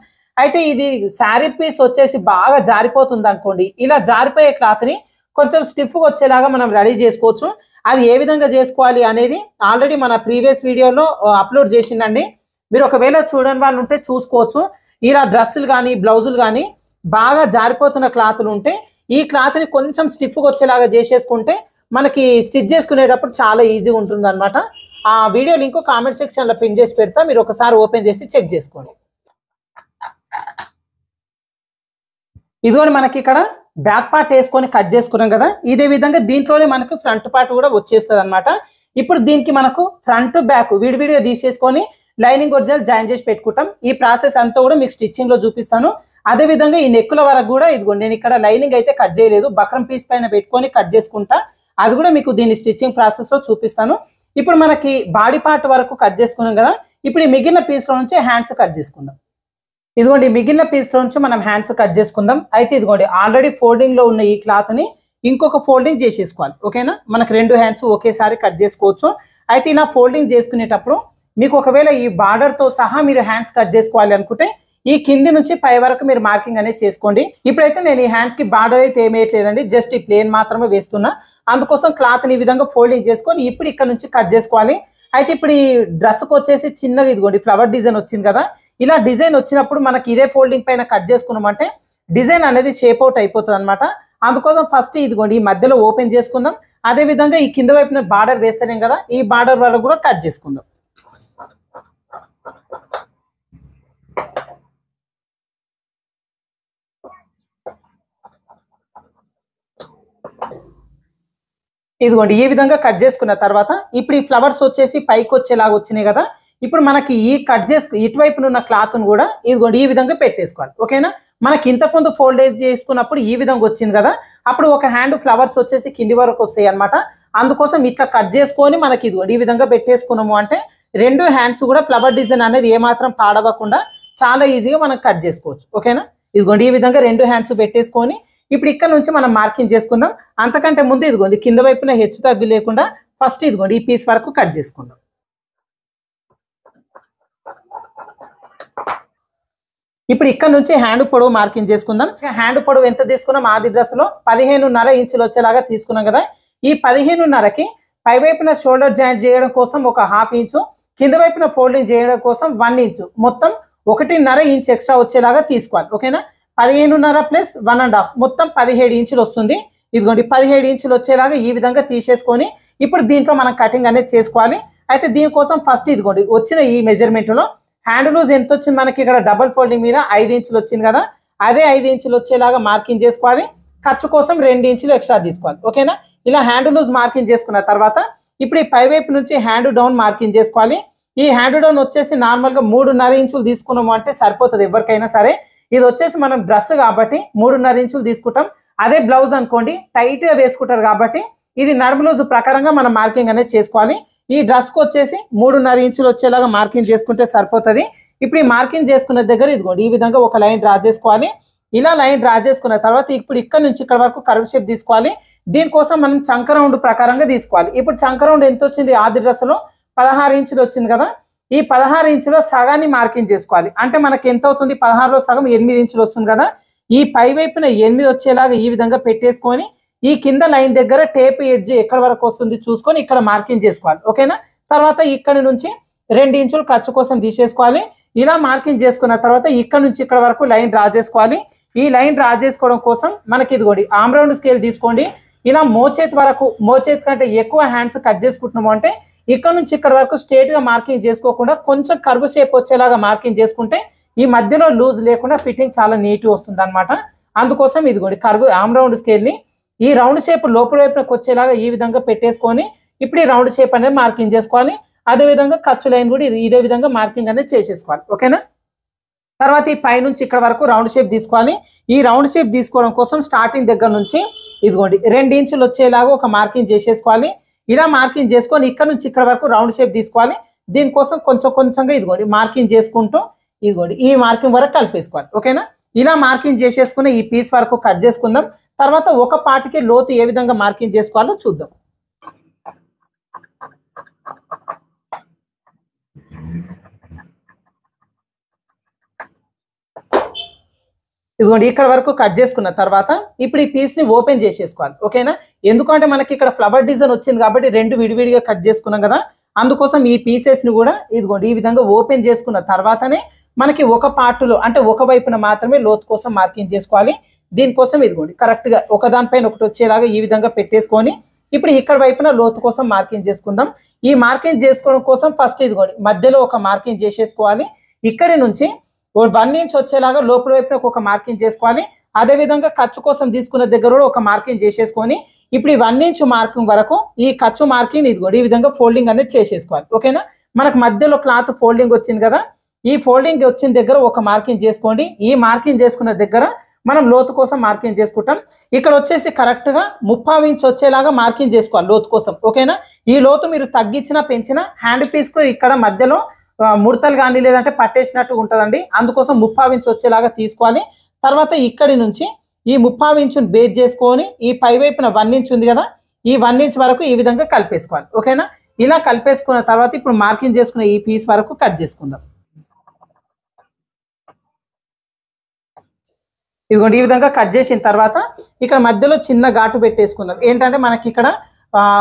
అయితే ఇది శారీ పీస్ వచ్చేసి బాగా జారిపోతుంది అనుకోండి ఇలా జారిపోయే క్లాత్ని కొంచెం స్టిఫ్గా వచ్చేలాగా మనం రెడీ చేసుకోవచ్చు అది ఏ విధంగా చేసుకోవాలి అనేది ఆల్రెడీ మన ప్రీవియస్ వీడియోలో అప్లోడ్ చేసిందండి మీరు ఒకవేళ చూడని వాళ్ళు ఉంటే చూసుకోవచ్చు ఇలా డ్రెస్సులు కానీ బ్లౌజులు కానీ బాగా జారిపోతున్న క్లాత్లు ఉంటే ఈ క్లాత్ని కొంచెం స్టిఫ్గా వచ్చేలాగా చేసేసుకుంటే మనకి స్టిచ్ చేసుకునేటప్పుడు చాలా ఈజీగా ఉంటుంది అనమాట ఆ వీడియో లింక్ కామెంట్ సెక్షన్లో పిన్ చేసి పెడతా మీరు ఒకసారి ఓపెన్ చేసి చెక్ చేసుకోండి ఇదిగోని మనకి ఇక్కడ బ్యాక్ పార్ట్ వేసుకొని కట్ చేసుకున్నాం కదా ఇదే విధంగా దీంట్లోనే మనకు ఫ్రంట్ పార్ట్ కూడా వచ్చేస్తుంది అనమాట ఇప్పుడు దీనికి మనకు ఫ్రంట్ బ్యాక్ విడివిడిగా తీసేసుకొని లైనింగ్ ఒరిజినల్ జాయిన్ చేసి పెట్టుకుంటాం ఈ ప్రాసెస్ అంతా కూడా మీకు స్టిచ్చింగ్లో చూపిస్తాను అదేవిధంగా ఈ నెక్కుల వరకు కూడా ఇదిగో నేను ఇక్కడ లైనింగ్ అయితే కట్ చేయలేదు బక్రం పీస్ పైన పెట్టుకొని కట్ చేసుకుంటా అది కూడా మీకు దీని స్టిచ్చింగ్ ప్రాసెస్లో చూపిస్తాను ఇప్పుడు మనకి బాడీ పార్ట్ వరకు కట్ చేసుకున్నాం కదా ఇప్పుడు ఈ మిగిలిన పీస్లో నుంచి హ్యాండ్స్ కట్ చేసుకుందాం ఇదిగోండి మిగిలిన పీస్లో నుంచి మనం హ్యాండ్స్ కట్ చేసుకుందాం అయితే ఇదిగోండి ఆల్రెడీ ఫోల్డింగ్లో ఉన్న ఈ క్లాత్ని ఇంకొక ఫోల్డింగ్ చేసేసుకోవాలి ఓకేనా మనకు రెండు హ్యాండ్స్ ఒకేసారి కట్ చేసుకోవచ్చు అయితే ఇలా ఫోల్డింగ్ చేసుకునేటప్పుడు మీకు ఒకవేళ ఈ బార్డర్తో సహా మీరు హ్యాండ్స్ కట్ చేసుకోవాలి అనుకుంటే ఈ కింది నుంచి పై వరకు మీరు మార్కింగ్ అనేది చేసుకోండి ఇప్పుడైతే నేను ఈ హ్యాండ్స్ కి బార్డర్ అయితే ఏమేయట్లేదండి జస్ట్ ఈ ప్లేన్ మాత్రమే వేస్తున్నా అందుకోసం క్లాత్ ఈ విధంగా ఫోల్డింగ్ చేసుకొని ఇప్పుడు ఇక్కడ నుంచి కట్ చేసుకోవాలి అయితే ఇప్పుడు ఈ డ్రెస్కి వచ్చేసి చిన్నగా ఇదిగోండి ఫ్లవర్ డిజైన్ వచ్చింది కదా ఇలా డిజైన్ వచ్చినప్పుడు మనకి ఇదే ఫోల్డింగ్ పైన కట్ చేసుకున్నామంటే డిజైన్ అనేది షేప్ అవుట్ అయిపోతుంది అనమాట అందుకోసం ఫస్ట్ ఇదిగోండి ఈ మధ్యలో ఓపెన్ చేసుకుందాం అదే విధంగా ఈ కింద వైపున బార్డర్ వేస్తలేం కదా ఈ బార్డర్ వరకు కూడా కట్ చేసుకుందాం ఇదిగోండి ఈ విధంగా కట్ చేసుకున్న తర్వాత ఇప్పుడు ఈ ఫ్లవర్స్ వచ్చేసి పైకి వచ్చేలాగా వచ్చినాయి కదా ఇప్పుడు మనకి ఈ కట్ చేసుకు ఇటువైపున ఉన్న క్లాత్ను కూడా ఇదిగోండి ఈ విధంగా పెట్టేసుకోవాలి ఓకేనా మనకి ముందు ఫోల్డ్ చేసుకున్నప్పుడు ఈ విధంగా వచ్చింది కదా అప్పుడు ఒక హ్యాండ్ ఫ్లవర్స్ వచ్చేసి కింది వరకు వస్తాయి అనమాట అందుకోసం ఇట్లా కట్ చేసుకొని మనకి ఇదిగోండి ఈ విధంగా పెట్టేసుకున్నాము అంటే రెండు హ్యాండ్స్ కూడా ఫ్లవర్ డిజైన్ అనేది ఏమాత్రం పాడవకుండా చాలా ఈజీగా మనం కట్ చేసుకోవచ్చు ఓకేనా ఇదిగోండి ఈ విధంగా రెండు హ్యాండ్స్ పెట్టేసుకొని ఇప్పుడు ఇక్కడ నుంచి మనం మార్కింగ్ చేసుకుందాం అంతకంటే ముందు ఇదిగోండి కింద వైపున హెచ్చు తగ్గు లేకుండా ఫస్ట్ ఇదిగోండి ఈ పీస్ వరకు కట్ చేసుకుందాం ఇప్పుడు ఇక్కడ నుంచి హ్యాండ్ పొడవు మార్కింగ్ చేసుకుందాం హ్యాండ్ పొడవు ఎంత తీసుకున్నాం ఆది డ్రెస్లో పదిహేనున్నర ఇంచులు వచ్చేలాగా తీసుకున్నాం కదా ఈ పదిహేనున్నరకి పైవైపున షోల్డర్ జాయింట్ చేయడం కోసం ఒక హాఫ్ ఇంచు కింద వైపున ఫోల్డింగ్ చేయడం కోసం వన్ ఇంచు మొత్తం ఒకటిన్నర ఇంచ్ ఎక్స్ట్రా వచ్చేలాగా తీసుకోవాలి ఓకేనా పదిహేనున్నర ప్లస్ వన్ అండ్ హాఫ్ మొత్తం పదిహేడు ఇంచులు వస్తుంది ఇదిగోండి పదిహేడు ఇంచులు వచ్చేలాగా ఈ విధంగా తీసేసుకొని ఇప్పుడు దీంట్లో మనం కటింగ్ అనేది చేసుకోవాలి అయితే దీనికోసం ఫస్ట్ ఇదిగోండి వచ్చిన ఈ మెజర్మెంట్లో హ్యాండ్ లూజ్ ఎంత వచ్చింది మనకి ఇక్కడ డబల్ ఫోల్డింగ్ మీద ఐదు ఇంచులు వచ్చింది కదా అదే ఐదు ఇంచులు వచ్చేలాగా మార్కింగ్ చేసుకోవాలి ఖర్చు కోసం రెండు ఇంచులు ఎక్స్ట్రా తీసుకోవాలి ఓకేనా ఇలా హ్యాండ్ లూజ్ మార్కింగ్ చేసుకున్న తర్వాత ఇప్పుడు ఈ పైవైపు నుంచి హ్యాండ్ డౌన్ మార్కింగ్ చేసుకోవాలి ఈ హ్యాండ్ డౌన్ వచ్చేసి నార్మల్గా మూడున్నర ఇంచులు తీసుకున్నాము అంటే సరిపోతుంది ఎవరికైనా సరే ఇది వచ్చేసి మనం డ్రెస్ కాబట్టి మూడున్నర ఇంచులు తీసుకుంటాం అదే బ్లౌజ్ అనుకోండి టైట్గా వేసుకుంటారు కాబట్టి ఇది నడుమలూజ్ ప్రకారంగా మనం మార్కింగ్ అనేది చేసుకోవాలి ఈ డ్రెస్కి వచ్చేసి మూడున్నర ఇంచులు వచ్చేలాగా మార్కింగ్ చేసుకుంటే సరిపోతుంది ఇప్పుడు ఈ మార్కింగ్ చేసుకున్న దగ్గర ఇదిగోండి ఈ విధంగా ఒక లైన్ డ్రా చేసుకోవాలి ఇలా లైన్ డ్రా చేసుకున్న తర్వాత ఇప్పుడు ఇక్కడ నుంచి ఇక్కడ వరకు కర్వ్ షేప్ తీసుకోవాలి దీనికోసం మనం చంక రౌండ్ ప్రకారంగా తీసుకోవాలి ఇప్పుడు చంక రౌండ్ ఎంత వచ్చింది ఆది డ్రెస్సులో పదహారు ఇంచులు వచ్చింది కదా ఈ పదహారు ఇంచులో సగాన్ని మార్కింగ్ చేసుకోవాలి అంటే మనకి ఎంత అవుతుంది పదహారులో సగం ఎనిమిది ఇంచులు వస్తుంది కదా ఈ పై వైపున ఎనిమిది వచ్చేలాగా ఈ విధంగా పెట్టేసుకొని ఈ కింద లైన్ దగ్గర టేప్ ఎడ్జ్ ఎక్కడ వరకు వస్తుంది చూసుకొని ఇక్కడ మార్కింగ్ చేసుకోవాలి ఓకేనా తర్వాత ఇక్కడ నుంచి రెండు ఇంచులు ఖర్చు కోసం తీసేసుకోవాలి ఇలా మార్కింగ్ చేసుకున్న తర్వాత ఇక్కడ నుంచి ఇక్కడ వరకు లైన్ డ్రా చేసుకోవాలి ఈ లైన్ డ్రా చేసుకోవడం కోసం మనకి ఇదిగోండి ఆమ్రౌండ్ స్కేల్ తీసుకోండి ఇలా మోచేతి వరకు మోచేతి కంటే ఎక్కువ హ్యాండ్స్ కట్ చేసుకుంటున్నాము అంటే ఇక్కడ నుంచి ఇక్కడ వరకు స్ట్రేట్గా మార్కింగ్ చేసుకోకుండా కొంచెం కర్వ్ షేప్ వచ్చేలాగా మార్కింగ్ చేసుకుంటే ఈ మధ్యలో లూజ్ లేకుండా ఫిట్టింగ్ చాలా నీట్గా వస్తుంది అనమాట అందుకోసం ఇది కూడా కర్వ్ ఆమ్ రౌండ్ స్కేల్ని ఈ రౌండ్ షేప్ లోపల వైపునకు వచ్చేలాగా ఈ విధంగా పెట్టేసుకొని ఇప్పుడు ఈ రౌండ్ షేప్ అనేది మార్కింగ్ చేసుకోవాలి అదేవిధంగా ఖర్చు లైన్ కూడా ఇదే విధంగా మార్కింగ్ అనేది చేసేసుకోవాలి ఓకేనా తర్వాత ఈ పై నుంచి ఇక్కడ వరకు రౌండ్ షేప్ తీసుకోవాలి ఈ రౌండ్ షేప్ తీసుకోవడం కోసం స్టార్టింగ్ దగ్గర నుంచి ఇదిగోండి రెండు ఇంచులు వచ్చేలాగా ఒక మార్కింగ్ చేసేసుకోవాలి ఇలా మార్కింగ్ చేసుకొని ఇక్కడ నుంచి ఇక్కడ వరకు రౌండ్ షేప్ తీసుకోవాలి దీనికోసం కొంచెం కొంచెంగా ఇదిగోండి మార్కింగ్ చేసుకుంటూ ఇదిగోండి ఈ మార్కింగ్ వరకు కలిపేసుకోవాలి ఓకేనా ఇలా మార్కింగ్ చేసేసుకుని ఈ పీస్ వరకు కట్ చేసుకుందాం తర్వాత ఒక పాటికి లోతు ఏ విధంగా మార్కింగ్ చేసుకోవాలో చూద్దాం ఇదిగోండి ఇక్కడ వరకు కట్ చేసుకున్న తర్వాత ఇప్పుడు ఈ పీస్ని ఓపెన్ చేసేసుకోవాలి ఓకేనా ఎందుకంటే మనకి ఇక్కడ ఫ్లవర్ డిజైన్ వచ్చింది కాబట్టి రెండు విడివిడిగా కట్ చేసుకున్నాం కదా అందుకోసం ఈ పీసెస్ని కూడా ఇదిగోండి ఈ విధంగా ఓపెన్ చేసుకున్న తర్వాతనే మనకి ఒక పార్టులో అంటే ఒక వైపున మాత్రమే లోతు కోసం మార్కింగ్ చేసుకోవాలి దీనికోసం ఇదిగోండి కరెక్ట్గా ఒకదానిపైన ఒకటి వచ్చేలాగా ఈ విధంగా పెట్టేసుకొని ఇప్పుడు ఇక్కడ వైపున లోతు కోసం మార్కింగ్ చేసుకుందాం ఈ మార్కింగ్ చేసుకోవడం కోసం ఫస్ట్ ఇదిగోండి మధ్యలో ఒక మార్కింగ్ చేసేసుకోవాలి ఇక్కడి నుంచి వన్ ఇంచ్ వచ్చేలాగా లోపల వైపున ఒక మార్కింగ్ చేసుకోవాలి అదేవిధంగా ఖర్చు కోసం తీసుకున్న దగ్గర కూడా ఒక మార్కింగ్ చేసేసుకొని ఇప్పుడు ఈ వన్ ఇంచ్ మార్కింగ్ వరకు ఈ ఖర్చు మార్కింగ్ ఇదిగోండి ఈ విధంగా ఫోల్డింగ్ అనేది చేసేసుకోవాలి ఓకేనా మనకు మధ్యలో క్లాత్ ఫోల్డింగ్ వచ్చింది కదా ఈ ఫోల్డింగ్ వచ్చిన దగ్గర ఒక మార్కింగ్ చేసుకోండి ఈ మార్కింగ్ చేసుకున్న దగ్గర మనం లోతు కోసం మార్కింగ్ చేసుకుంటాం ఇక్కడ వచ్చేసి కరెక్ట్గా ముప్పై ఇంచ్ వచ్చేలాగా మార్కింగ్ చేసుకోవాలి లోతు కోసం ఓకేనా ఈ లోతు మీరు తగ్గించినా పెంచినా హ్యాండ్ పీస్కు ఇక్కడ మధ్యలో ముడతలు కానీ లేదంటే పట్టేసినట్టు ఉంటుందండి అందుకోసం ముప్పావించు వచ్చేలాగా తీసుకోవాలి తర్వాత ఇక్కడి నుంచి ఈ ముప్పావించును బేస్ చేసుకొని ఈ పైవైపున వన్ ఇంచ్ ఉంది కదా ఈ వన్ ఇంచ్ వరకు ఈ విధంగా కలిపేసుకోవాలి ఓకేనా ఇలా కలిపేసుకున్న తర్వాత ఇప్పుడు మార్కింగ్ చేసుకున్న ఈ పీస్ వరకు కట్ చేసుకుందాం ఇదిగోండి ఈ విధంగా కట్ చేసిన తర్వాత ఇక్కడ మధ్యలో చిన్న ఘాటు పెట్టేసుకుందాం ఏంటంటే మనకి ఇక్కడ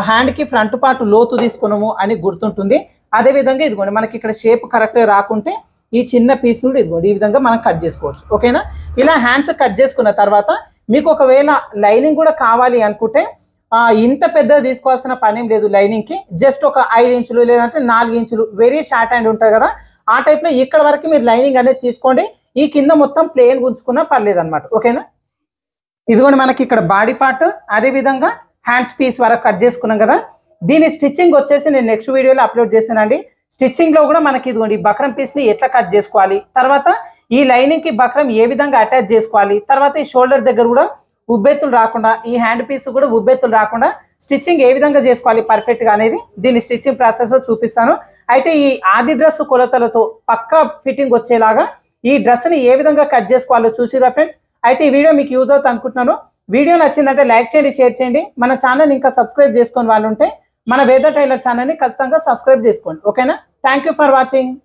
హ్యాండ్కి ఫ్రంట్ పార్ట్ లోతు తీసుకున్నాము అని గుర్తుంటుంది అదేవిధంగా ఇదిగోండి మనకి ఇక్కడ షేప్ కరెక్ట్గా రాకుంటే ఈ చిన్న పీస్ కూడా ఇదిగోండి ఈ విధంగా మనం కట్ చేసుకోవచ్చు ఓకేనా ఇలా హ్యాండ్స్ కట్ చేసుకున్న తర్వాత మీకు ఒకవేళ లైనింగ్ కూడా కావాలి అనుకుంటే ఇంత పెద్ద తీసుకోవాల్సిన పని ఏం లేదు లైనింగ్కి జస్ట్ ఒక ఐదు ఇంచులు లేదంటే నాలుగు ఇంచులు వెరీ షార్ట్ హ్యాండ్ ఉంటుంది కదా ఆ టైప్లో ఇక్కడ వరకు మీరు లైనింగ్ అనేది తీసుకోండి ఈ కింద మొత్తం ప్లేన్ గుంచుకున్నా పర్లేదు అనమాట ఓకేనా ఇదిగోండి మనకి ఇక్కడ బాడీ పార్ట్ అదేవిధంగా హ్యాండ్స్ పీస్ వరకు కట్ చేసుకున్నాం కదా దీని స్టిచ్చింగ్ వచ్చేసి నేను నెక్స్ట్ వీడియోలో అప్లోడ్ చేశానండి స్టిచ్చింగ్ లో కూడా మనకి ఇదిగోండి బక్రం పీస్ ని ఎట్లా కట్ చేసుకోవాలి తర్వాత ఈ లైనింగ్ కి బక్రం ఏ విధంగా అటాచ్ చేసుకోవాలి తర్వాత ఈ షోల్డర్ దగ్గర కూడా ఉబ్బెత్తులు రాకుండా ఈ హ్యాండ్ పీస్ కూడా ఉబ్బెత్తులు రాకుండా స్టిచ్చింగ్ ఏ విధంగా చేసుకోవాలి పర్ఫెక్ట్గా అనేది దీని స్టిచ్చింగ్ ప్రాసెస్ లో చూపిస్తాను అయితే ఈ ఆది డ్రెస్ కొలతలతో పక్కా ఫిట్టింగ్ వచ్చేలాగా ఈ ని ఏ విధంగా కట్ చేసుకోవాలో చూసిరా ఫ్రెండ్స్ అయితే ఈ వీడియో మీకు యూజ్ అవుతుంది అనుకుంటున్నాను వీడియో నచ్చిందంటే లైక్ చేయండి షేర్ చేయండి మన ఛానల్ ఇంకా సబ్స్క్రైబ్ చేసుకొని వాళ్ళు ఉంటే మన వేద టైలర్ ఛానల్ని ఖచ్చితంగా సబ్స్క్రైబ్ చేసుకోండి ఓకేనా థ్యాంక్ ఫర్ వాచింగ్